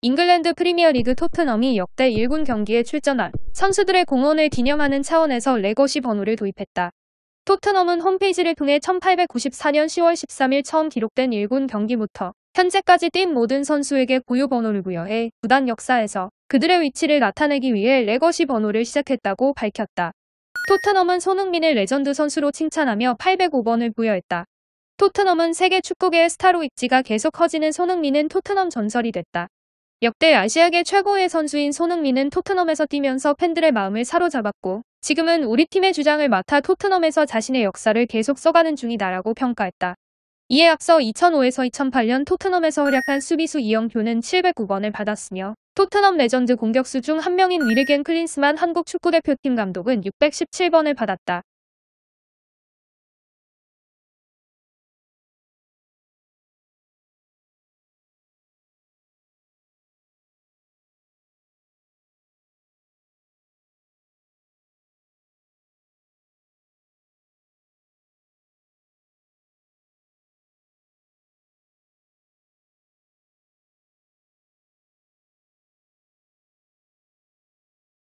잉글랜드 프리미어리그 토트넘이 역대 1군 경기에 출전할 선수들의 공헌을 기념하는 차원에서 레거시 번호를 도입했다. 토트넘은 홈페이지를 통해 1894년 10월 13일 처음 기록된 1군 경기부터 현재까지 뛴 모든 선수에게 고유 번호를 부여해 구단 역사에서 그들의 위치를 나타내기 위해 레거시 번호를 시작했다고 밝혔다. 토트넘은 손흥민을 레전드 선수로 칭찬하며 805번을 부여했다. 토트넘은 세계 축구계의 스타로 입지가 계속 커지는 손흥민은 토트넘 전설이 됐다. 역대 아시아계 최고의 선수인 손흥민은 토트넘에서 뛰면서 팬들의 마음을 사로잡았고 지금은 우리 팀의 주장을 맡아 토트넘에서 자신의 역사를 계속 써가는 중이다라고 평가했다. 이에 앞서 2005에서 2008년 토트넘에서 활약한 수비수 이영표는 709번을 받았으며 토트넘 레전드 공격수 중 한 명인 위르겐 클린스만 한국 축구대표팀 감독은 617번을 받았다.